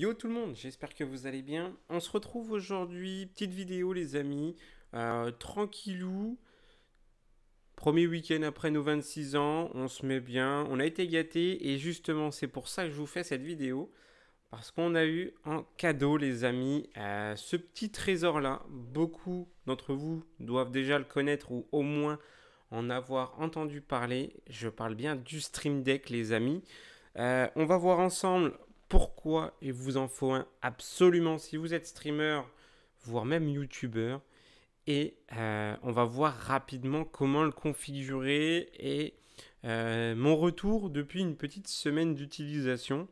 Yo tout le monde, j'espère que vous allez bien. On se retrouve aujourd'hui, petite vidéo les amis, euh, tranquillou. Premier week-end après nos 26 ans, on se met bien, on a été gâté et justement c'est pour ça que je vous fais cette vidéo. Parce qu'on a eu en cadeau les amis, euh, ce petit trésor là, beaucoup d'entre vous doivent déjà le connaître ou au moins en avoir entendu parler. Je parle bien du Stream Deck les amis. Euh, on va voir ensemble pourquoi il vous en faut un absolument si vous êtes streamer, voire même youtubeur. Et euh, on va voir rapidement comment le configurer et euh, mon retour depuis une petite semaine d'utilisation.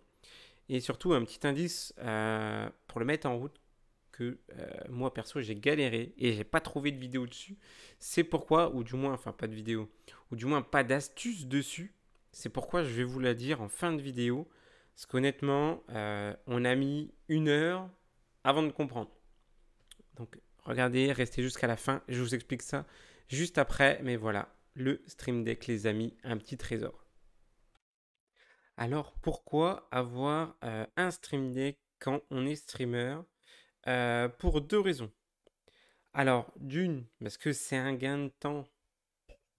Et surtout un petit indice euh, pour le mettre en route que moi perso j'ai galéré et j'ai pas trouvé de vidéo dessus. C'est pourquoi, ou du moins, enfin pas de vidéo, ou du moins pas d'astuce dessus. C'est pourquoi je vais vous la dire en fin de vidéo parce qu'honnêtement, euh, on a mis une heure avant de comprendre. Donc regardez, restez jusqu'à la fin, je vous explique ça juste après, mais voilà, le Stream Deck les amis, un petit trésor. Alors pourquoi avoir euh, un Stream Deck quand on est streamer euh, Pour deux raisons. Alors d'une, parce que c'est un gain de temps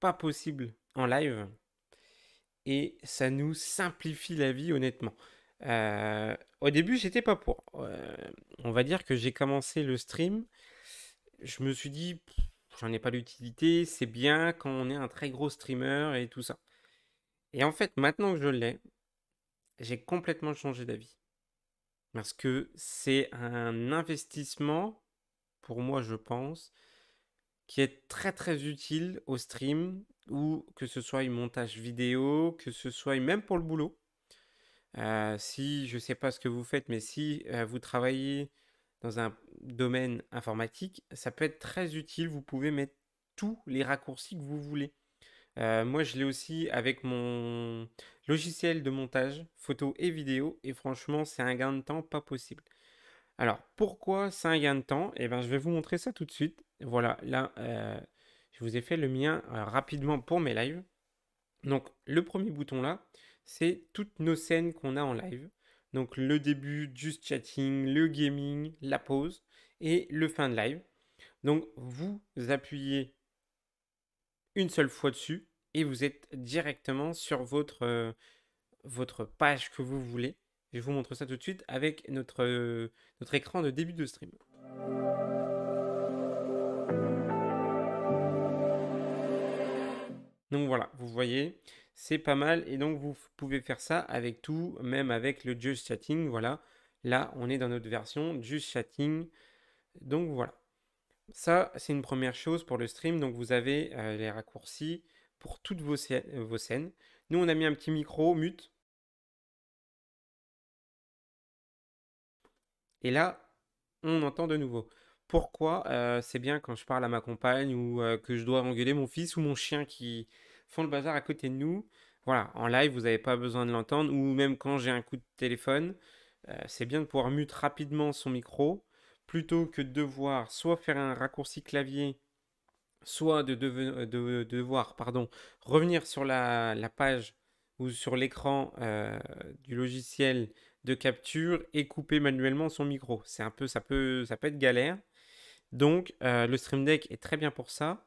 pas possible en live et ça nous simplifie la vie honnêtement. Euh, au début, j'étais pas pour. Euh, on va dire que j'ai commencé le stream, je me suis dit, j'en ai pas l'utilité, c'est bien quand on est un très gros streamer et tout ça. Et en fait, maintenant que je l'ai, j'ai complètement changé d'avis. Parce que c'est un investissement, pour moi je pense, qui est très très utile au stream ou que ce soit une montage vidéo, que ce soit même pour le boulot. Euh, si je ne sais pas ce que vous faites, mais si euh, vous travaillez dans un domaine informatique, ça peut être très utile. Vous pouvez mettre tous les raccourcis que vous voulez. Euh, moi, je l'ai aussi avec mon logiciel de montage photo et vidéo, et franchement, c'est un gain de temps pas possible. Alors, pourquoi c'est un gain de temps Eh bien, je vais vous montrer ça tout de suite. Voilà, là, euh, je vous ai fait le mien euh, rapidement pour mes lives. Donc, le premier bouton là, c'est toutes nos scènes qu'on a en live. Donc, le début, juste chatting, le gaming, la pause et le fin de live. Donc, vous appuyez une seule fois dessus et vous êtes directement sur votre, euh, votre page que vous voulez. Je vous montre ça tout de suite avec notre, notre écran de début de stream. Donc voilà, vous voyez, c'est pas mal. Et donc vous pouvez faire ça avec tout, même avec le Just Chatting. Voilà, là on est dans notre version Just Chatting. Donc voilà. Ça, c'est une première chose pour le stream. Donc vous avez euh, les raccourcis pour toutes vos, vos scènes. Nous, on a mis un petit micro mute Et là, on entend de nouveau. Pourquoi euh, c'est bien quand je parle à ma compagne ou euh, que je dois engueuler mon fils ou mon chien qui font le bazar à côté de nous Voilà, en live, vous n'avez pas besoin de l'entendre. Ou même quand j'ai un coup de téléphone, euh, c'est bien de pouvoir mute rapidement son micro plutôt que de devoir soit faire un raccourci clavier, soit de, devoir pardon, revenir sur la page ou sur l'écran du logiciel de capture et couper manuellement son micro. C'est un peu, ça peut, ça peut être galère. Donc euh, le Stream Deck est très bien pour ça.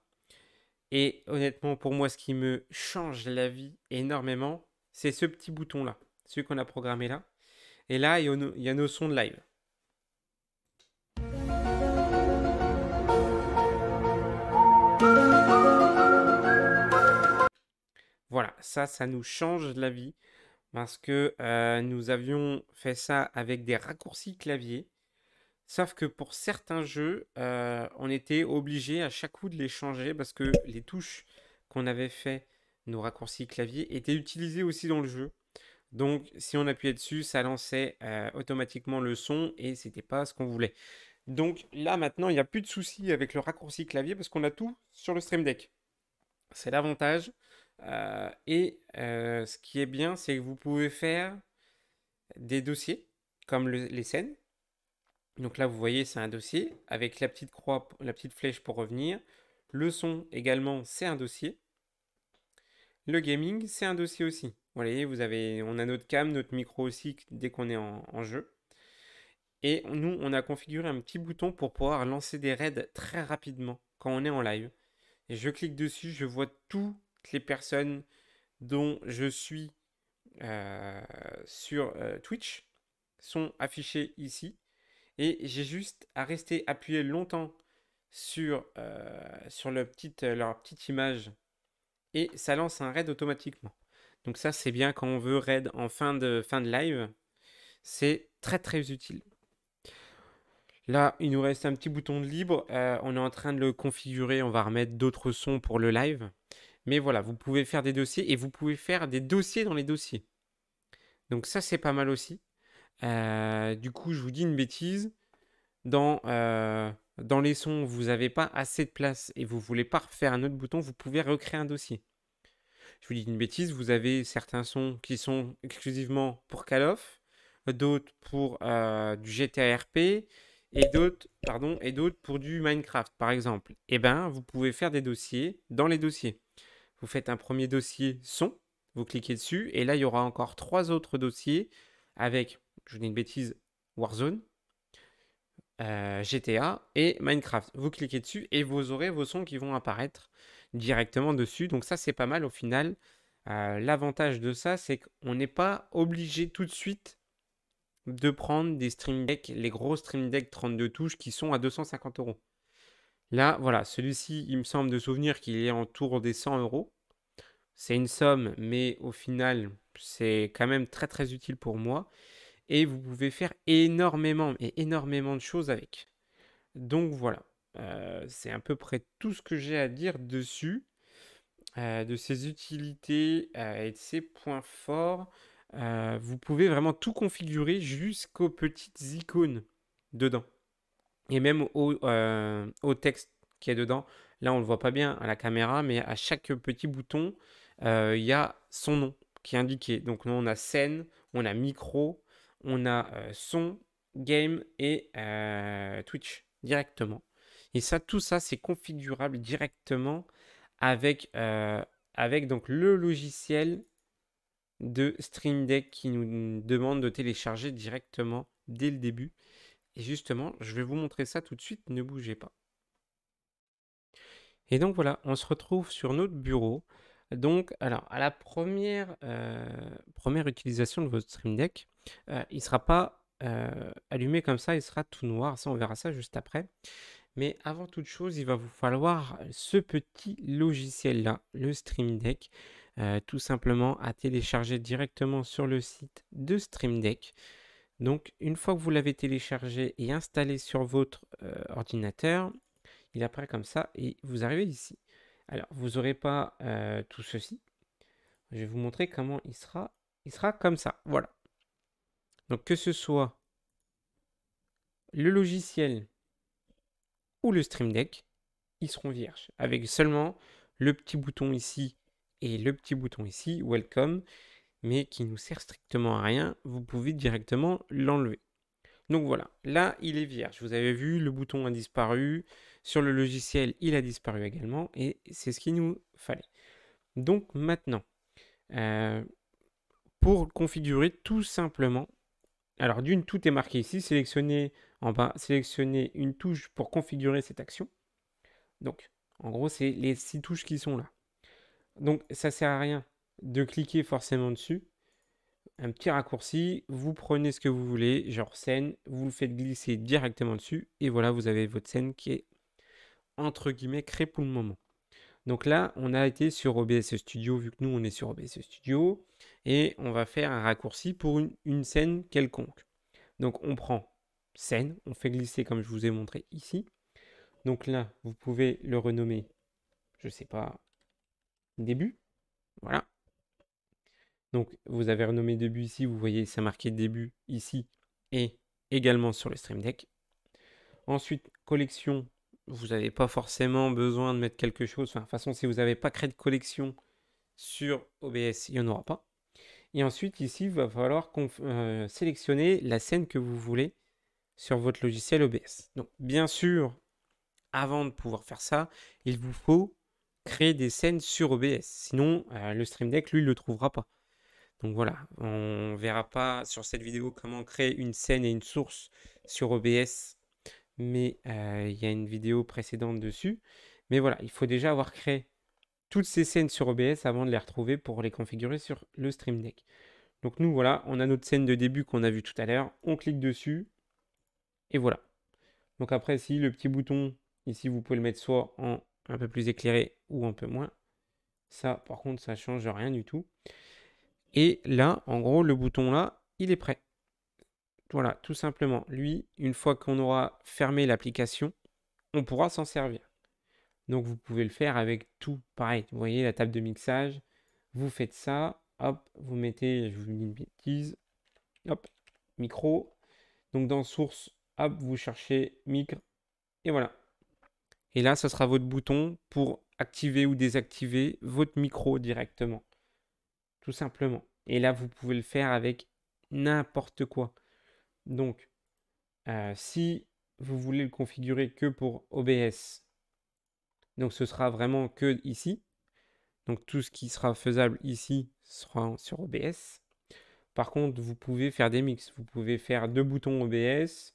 Et honnêtement, pour moi, ce qui me change la vie énormément, c'est ce petit bouton là, celui qu'on a programmé là. Et là, il y a nos sons de live. Voilà, ça, ça nous change la vie parce que nous avions fait ça avec des raccourcis clavier. Sauf que pour certains jeux, on était obligé à chaque coup de les changer parce que les touches qu'on avait fait, nos raccourcis clavier, étaient utilisées aussi dans le jeu. Donc si on appuyait dessus, ça lançait automatiquement le son et c'était pas ce qu'on voulait. Donc là maintenant, il n'y a plus de soucis avec le raccourci clavier parce qu'on a tout sur le Stream Deck. C'est l'avantage. Euh, et euh, ce qui est bien, c'est que vous pouvez faire des dossiers, comme les scènes. Donc là, vous voyez, c'est un dossier avec la petite croix, la petite flèche pour revenir. Le son également, c'est un dossier. Le gaming, c'est un dossier aussi. Vous voyez, vous avez, on a notre cam, notre micro aussi dès qu'on est en, jeu. Et nous, on a configuré un petit bouton pour pouvoir lancer des raids très rapidement quand on est en live. Et je clique dessus, je vois tout les personnes dont je suis euh, sur euh, Twitch sont affichées ici. Et j'ai juste à rester appuyé longtemps sur, euh, sur leur petite image et ça lance un raid automatiquement. Donc ça, c'est bien quand on veut raid en fin de, fin de live. C'est très très utile. Là, il nous reste un petit bouton de libre. on est en train de le configurer. On va remettre d'autres sons pour le live. Mais voilà, vous pouvez faire des dossiers et vous pouvez faire des dossiers dans les dossiers. Donc ça, c'est pas mal aussi. Euh, du coup, je vous dis une bêtise. Dans, euh, dans les sons, vous n'avez pas assez de place et vous voulez pas refaire un autre bouton, vous pouvez recréer un dossier. Je vous dis une bêtise, vous avez certains sons qui sont exclusivement pour Call of, d'autres pour euh, du GTRP et d'autres pardon et d'autres pour du Minecraft par exemple. Eh bien, vous pouvez faire des dossiers dans les dossiers vous faites un premier dossier son, vous cliquez dessus, et là, il y aura encore trois autres dossiers avec, je vous dis une bêtise, Warzone, euh, GTA et Minecraft. Vous cliquez dessus et vous aurez vos sons qui vont apparaître directement dessus. Donc ça, c'est pas mal au final. Euh, l'avantage de ça, c'est qu'on n'est pas obligé tout de suite de prendre des stream decks, les gros stream decks 32 touches qui sont à 250 euros. Là, voilà, celui-ci, il me semble de souvenir qu'il est autour des 100 euros. C'est une somme, mais au final, c'est quand même très très utile pour moi. Et vous pouvez faire énormément et énormément de choses avec. Donc voilà, euh, c'est à peu près tout ce que j'ai à dire dessus, euh, de ses utilités euh, et de ses points forts. vous pouvez vraiment tout configurer jusqu'aux petites icônes dedans. Et même au, au texte qui est dedans. Là, on ne le voit pas bien à la caméra, mais à chaque petit bouton, euh, il y a son nom qui est indiqué. Donc nous, on a scène, on a micro, on a euh, son, game et euh, Twitch directement. Et ça, tout ça, c'est configurable directement avec, le logiciel de Stream Deck qui nous demande de télécharger directement dès le début. Et justement, je vais vous montrer ça tout de suite, ne bougez pas. Et donc voilà, on se retrouve sur notre bureau. Donc, alors, à la première, euh, première utilisation de votre Stream Deck, euh, il ne sera pas euh, allumé comme ça, il sera tout noir. Ça, on verra ça juste après. Mais avant toute chose, il va vous falloir ce petit logiciel-là, le Stream Deck, tout simplement à télécharger directement sur le site de Stream Deck. Donc une fois que vous l'avez téléchargé et installé sur votre ordinateur, il apparaît comme ça et vous arrivez ici. Alors, vous n'aurez pas euh, tout ceci. Je vais vous montrer comment il sera. Il sera comme ça. Voilà. Donc, que ce soit le logiciel ou le Stream Deck, ils seront vierges. Avec seulement le petit bouton ici et le petit bouton ici, Welcome, mais qui nous sert strictement à rien. Vous pouvez directement l'enlever. Donc voilà, là il est vierge. Vous avez vu, le bouton a disparu. Sur le logiciel, il a disparu également. Et c'est ce qu'il nous fallait. Donc maintenant, euh, pour configurer tout simplement, alors d'une, tout est marqué ici. Sélectionnez en bas, sélectionner une touche pour configurer cette action. Donc en gros, c'est les six touches qui sont là. Donc ça sert à rien de cliquer forcément dessus un petit raccourci, vous prenez ce que vous voulez, genre scène, vous le faites glisser directement dessus, et voilà, vous avez votre scène qui est entre guillemets créée pour le moment. Donc là, on a été sur OBS Studio, vu que nous, on est sur OBS Studio, et on va faire un raccourci pour une, scène quelconque. Donc on prend scène, on fait glisser comme je vous ai montré ici. Donc là, vous pouvez le renommer, je ne sais pas, début. Voilà. Donc vous avez renommé début ici, vous voyez c'est marqué début ici et également sur le Stream Deck. Ensuite, collection, vous n'avez pas forcément besoin de mettre quelque chose. Enfin, de toute façon, si vous n'avez pas créé de collection sur OBS, il n'y en aura pas. Et ensuite, ici, il va falloir euh, sélectionner la scène que vous voulez sur votre logiciel OBS. Donc, bien sûr, avant de pouvoir faire ça, il vous faut créer des scènes sur OBS. Sinon, euh, le Stream Deck, lui, ne le trouvera pas. Donc voilà, on verra pas sur cette vidéo comment créer une scène et une source sur OBS, mais euh, il y a une vidéo précédente dessus. Mais voilà, il faut déjà avoir créé toutes ces scènes sur OBS avant de les retrouver pour les configurer sur le Stream Deck. Donc nous voilà, on a notre scène de début qu'on a vue tout à l'heure, on clique dessus, et voilà. Donc après, si le petit bouton, ici, vous pouvez le mettre soit en un peu plus éclairé ou un peu moins. Ça, par contre, ça change rien du tout. Et là, en gros, le bouton là, il est prêt. Voilà, tout simplement. Lui, une fois qu'on aura fermé l'application, on pourra s'en servir. Donc vous pouvez le faire avec tout. Pareil, vous voyez la table de mixage, vous faites ça, hop, vous mettez, je vous dis une bêtise, hop, micro. Donc dans source, hop, vous cherchez micro, et voilà. Et là, ce sera votre bouton pour activer ou désactiver votre micro directement tout simplement. Et là, vous pouvez le faire avec n'importe quoi. Donc, euh, si vous voulez le configurer que pour OBS, donc ce sera vraiment que ici. Donc tout ce qui sera faisable ici sera sur OBS. Par contre, vous pouvez faire des mix. Vous pouvez faire deux boutons OBS.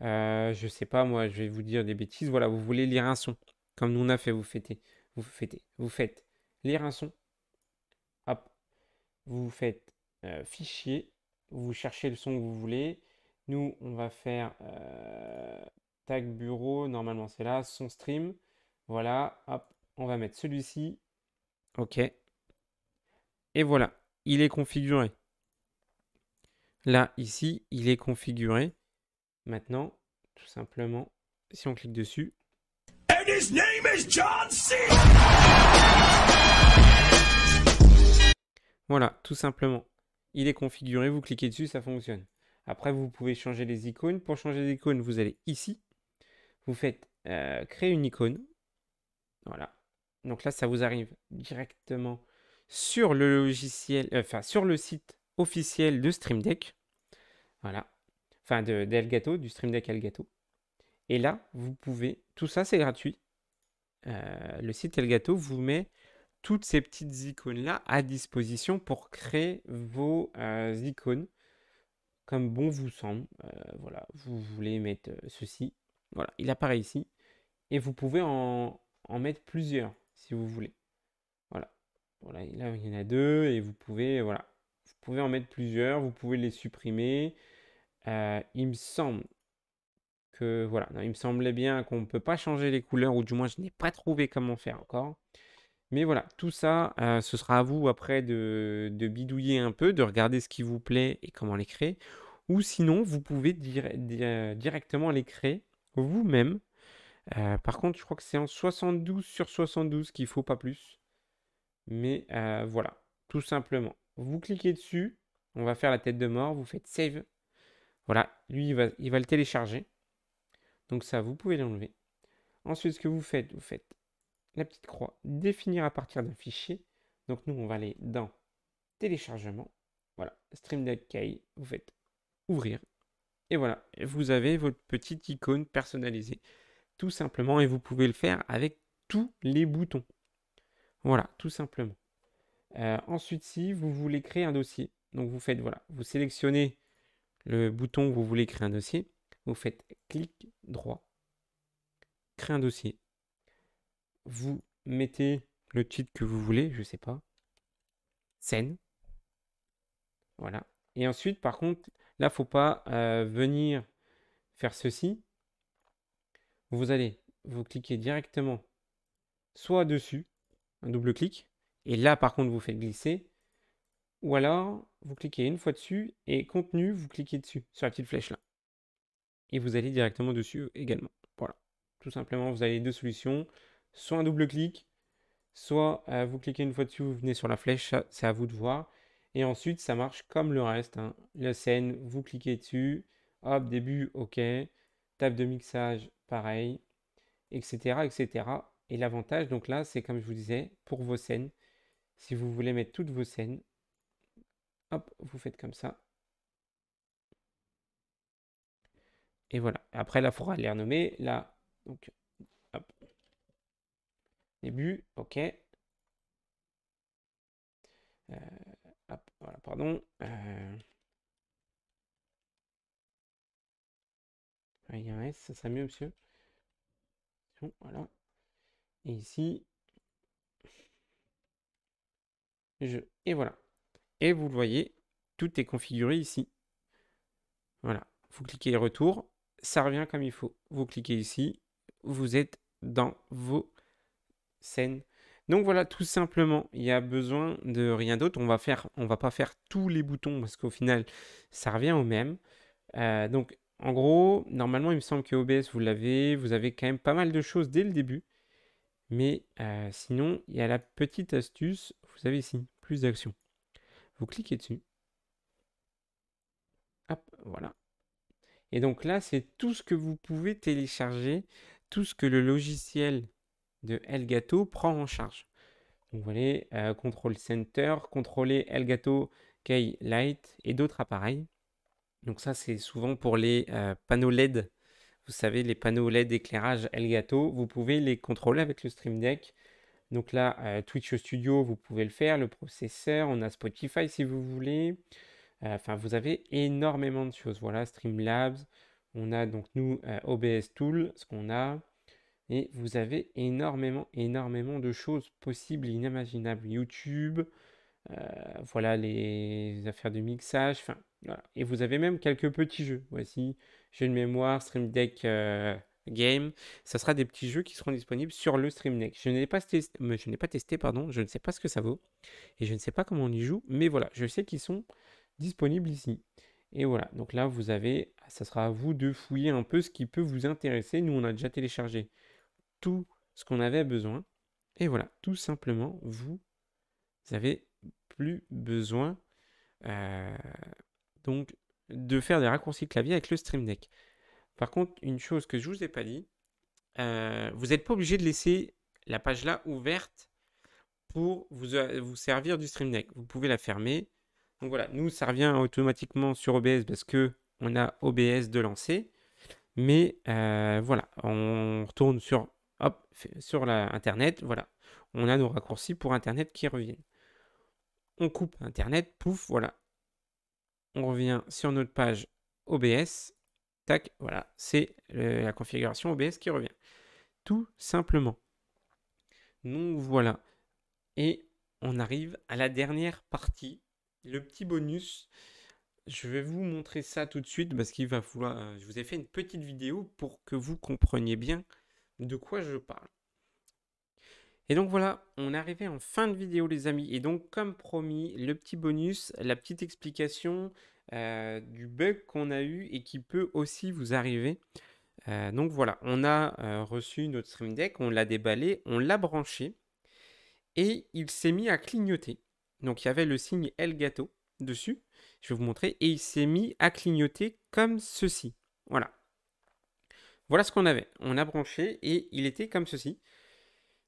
Je euh, je sais pas, moi, je vais vous dire des bêtises. Voilà, vous voulez lire un son. Comme nous on a fait, vous fêtez. Vous fêtez. Vous faites lire un son vous faites euh, fichier, vous cherchez le son que vous voulez. Nous, on va faire euh, tag bureau, normalement c'est là, son stream. Voilà, hop, on va mettre celui-ci. OK. Et voilà, il est configuré. Là, ici, il est configuré. Maintenant, tout simplement, si on clique dessus. John C. Voilà, tout simplement. Il est configuré, vous cliquez dessus, ça fonctionne. Après, vous pouvez changer les icônes. Pour changer les icônes, vous allez ici. Vous faites euh, créer une icône. Voilà. Donc là, ça vous arrive directement sur le logiciel, euh, enfin sur le site officiel de Stream Deck. Voilà. Enfin, d'Elgato, du Stream Deck Elgato. Et là, vous pouvez, tout ça c'est gratuit. Euh, le site Elgato vous met toutes ces petites icônes-là à disposition pour créer vos euh, icônes comme bon vous semble. Euh, voilà, vous voulez mettre euh, ceci. Voilà, il apparaît ici. Et vous pouvez en, mettre plusieurs si vous voulez. Voilà. voilà. il y en a deux et vous pouvez, voilà. Vous pouvez en mettre plusieurs, vous pouvez les supprimer. il me semble que, voilà, il me semblait bien qu'on ne peut pas changer les couleurs, ou du moins je n'ai pas trouvé comment faire encore. Mais voilà, tout ça, euh, ce sera à vous après de, bidouiller un peu, de regarder ce qui vous plaît et comment les créer. Ou sinon, vous pouvez directement les créer vous-même. Euh, par contre, je crois que c'est en 72 sur 72 qu'il faut, pas plus. Mais euh, voilà, tout simplement. Vous cliquez dessus, on va faire la tête de mort, vous faites save. Voilà, lui, va, il va le télécharger. Donc ça, vous pouvez l'enlever. Ensuite, ce que vous faites, vous faites la petite croix, définir à partir d'un fichier. Donc nous, on va aller dans téléchargement. Voilà, Stream Deck vous faites ouvrir. Et voilà, vous avez votre petite icône personnalisée. Tout simplement, et vous pouvez le faire avec tous les boutons. Voilà, tout simplement. Euh, ensuite, si vous voulez créer un dossier, donc vous faites, voilà, vous sélectionnez le bouton où vous voulez créer un dossier, vous faites clic droit, créer un dossier vous mettez le titre que vous voulez, je sais pas, scène. Voilà. Et ensuite, par contre, là, faut pas euh, venir faire ceci. Vous allez, vous cliquez directement soit dessus, un double clic, et là, par contre, vous faites glisser, ou alors vous cliquez une fois dessus et contenu, vous cliquez dessus sur la petite flèche là, et vous allez directement dessus euh, également. Voilà. Tout simplement, vous avez deux solutions soit un double clic, soit euh, vous cliquez une fois dessus, vous venez sur la flèche, c'est à vous de voir. Et ensuite, ça marche comme le reste. Hein. La scène, vous cliquez dessus, hop, début, ok, table de mixage, pareil, etc. etc. Et l'avantage, donc là, c'est comme je vous disais, pour vos scènes, si vous voulez mettre toutes vos scènes, hop, vous faites comme ça. Et voilà. Après, là, il faudra les renommer. Là, donc, ok. Euh, voilà, pardon. Il euh, ça mieux, monsieur. Voilà. Et ici, je... Et voilà. Et vous le voyez, tout est configuré ici. Voilà. Vous cliquez retour, ça revient comme il faut. Vous cliquez ici, vous êtes dans vos donc voilà, tout simplement, il y a besoin de rien d'autre. On va faire, on va pas faire tous les boutons parce qu'au final, ça revient au même. Euh, donc en gros, normalement, il me semble que OBS, vous l'avez, vous avez quand même pas mal de choses dès le début. Mais euh, sinon, il y a la petite astuce, vous avez ici, plus d'actions. Vous cliquez dessus. Hop, voilà. Et donc là, c'est tout ce que vous pouvez télécharger, tout ce que le logiciel de Elgato prend en charge. Donc, vous euh, voyez, Control Center, contrôler Elgato Key Light et d'autres appareils. Donc ça, c'est souvent pour les euh, panneaux LED. Vous savez, les panneaux LED éclairage Elgato, vous pouvez les contrôler avec le Stream Deck. Donc là, euh, Twitch Studio, vous pouvez le faire, le processeur, on a Spotify si vous voulez. Enfin, vous avez énormément de choses. Voilà, Streamlabs, on a donc nous OBS Tool, ce qu'on a et vous avez énormément, énormément de choses possibles et inimaginables. YouTube, euh, voilà les affaires de mixage, enfin Et vous avez même quelques petits jeux. Voici jeux de mémoire, Stream Deck euh, Game. Ça sera des petits jeux qui seront disponibles sur le Stream Deck. Je n'ai pas, testé, je n'ai pas testé, pardon, je ne sais pas ce que ça vaut et je ne sais pas comment on y joue, mais voilà, je sais qu'ils sont disponibles ici. Et voilà, donc là vous avez, ça sera à vous de fouiller un peu ce qui peut vous intéresser. Nous on a déjà téléchargé tout ce qu'on avait besoin. Et voilà, tout simplement, vous n'avez plus besoin euh, donc de faire des raccourcis clavier avec le Stream Deck. Par contre, une chose que je ne vous ai pas dit, euh, vous n'êtes pas obligé de laisser la page là ouverte pour vous, euh, vous, servir du Stream Deck. Vous pouvez la fermer. Donc voilà, nous, ça revient automatiquement sur OBS parce que on a OBS de lancer. Mais voilà, on retourne sur hop, sur la Internet, voilà. On a nos raccourcis pour Internet qui reviennent. On coupe Internet, pouf, voilà. On revient sur notre page OBS, tac, voilà, c'est euh, la configuration OBS qui revient. Tout simplement. Donc voilà. Et on arrive à la dernière partie, le petit bonus. Je vais vous montrer ça tout de suite parce qu'il va falloir. Euh, je vous ai fait une petite vidéo pour que vous compreniez bien de quoi je parle. Et donc voilà, on est arrivé en fin de vidéo les amis. Et donc comme promis, le petit bonus, la petite explication euh, du bug qu'on a eu et qui peut aussi vous arriver. Euh, donc voilà, on a euh, reçu notre Stream Deck, on l'a déballé, on l'a branché et il s'est mis à clignoter. Donc il y avait le signe El Gato dessus, je vais vous montrer, et il s'est mis à clignoter comme ceci. Voilà. Voilà ce qu'on avait. On a branché et il était comme ceci.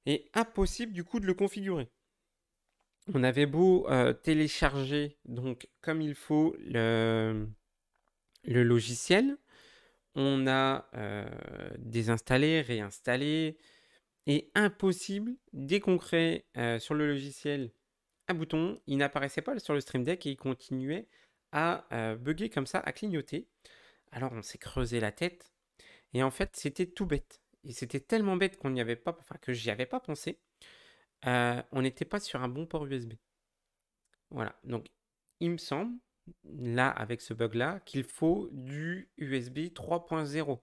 Et impossible du coup de le configurer. On avait beau euh, télécharger donc comme il faut le, logiciel. On a euh, désinstallé, réinstallé. Et impossible, dès qu'on crée euh, sur le logiciel un bouton, il n'apparaissait pas sur le Stream Deck et il continuait à bugger comme ça, à clignoter. Alors on s'est creusé la tête et en fait, c'était tout bête. Et c'était tellement bête qu'on n'y avait pas, enfin que j'y avais pas pensé. Euh, on n'était pas sur un bon port USB. Voilà. Donc, il me semble, là, avec ce bug-là, qu'il faut du USB 3.0.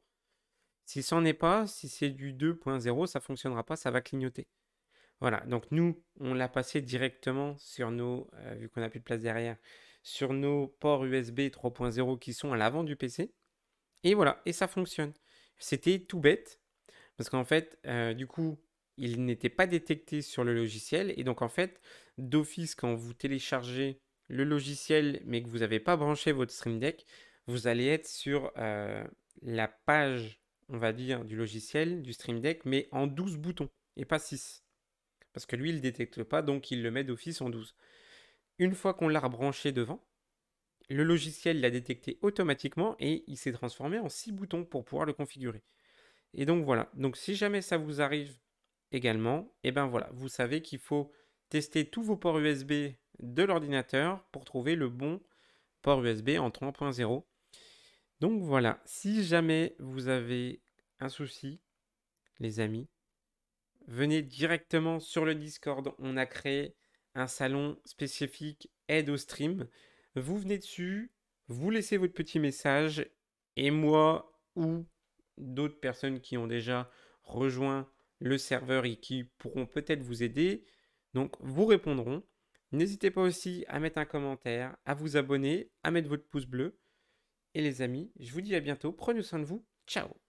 Si c'en est pas, si c'est du 2.0, ça ne fonctionnera pas, ça va clignoter. Voilà, donc nous, on l'a passé directement sur nos, euh, vu qu'on n'a plus de place derrière, sur nos ports USB 3.0 qui sont à l'avant du PC. Et voilà, et ça fonctionne. C'était tout bête, parce qu'en fait, euh, du coup, il n'était pas détecté sur le logiciel. Et donc, en fait, d'office, quand vous téléchargez le logiciel, mais que vous n'avez pas branché votre Stream Deck, vous allez être sur euh, la page, on va dire, du logiciel, du Stream Deck, mais en 12 boutons et pas 6. Parce que lui, il ne détecte pas, donc il le met d'office en 12. Une fois qu'on l'a rebranché devant, le logiciel l'a détecté automatiquement et il s'est transformé en six boutons pour pouvoir le configurer. Et donc voilà. Donc si jamais ça vous arrive également, et eh ben voilà, vous savez qu'il faut tester tous vos ports USB de l'ordinateur pour trouver le bon port USB en 3.0. Donc voilà, si jamais vous avez un souci, les amis, venez directement sur le Discord. On a créé un salon spécifique aide au stream. Vous venez dessus, vous laissez votre petit message et moi ou d'autres personnes qui ont déjà rejoint le serveur et qui pourront peut-être vous aider, donc vous répondront. N'hésitez pas aussi à mettre un commentaire, à vous abonner, à mettre votre pouce bleu. Et les amis, je vous dis à bientôt. Prenez soin de vous. Ciao